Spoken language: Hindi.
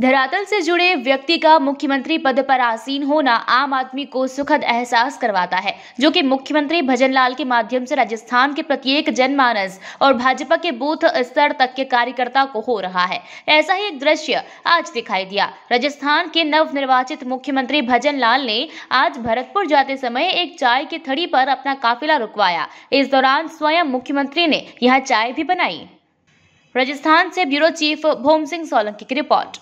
धरातल से जुड़े व्यक्ति का मुख्यमंत्री पद पर आसीन होना आम आदमी को सुखद एहसास करवाता है जो कि मुख्यमंत्री भजन लाल के माध्यम से राजस्थान के प्रत्येक जनमानस और भाजपा के बूथ स्तर तक के कार्यकर्ता को हो रहा है ऐसा ही एक दृश्य आज दिखाई दिया राजस्थान के नव निर्वाचित मुख्यमंत्री भजन लाल ने आज भरतपुर जाते समय एक चाय की थड़ी पर अपना काफिला रुकवाया इस दौरान स्वयं मुख्यमंत्री ने यहाँ चाय भी बनाई राजस्थान से ब्यूरो चीफ भोम सिंह सोलंकी की रिपोर्ट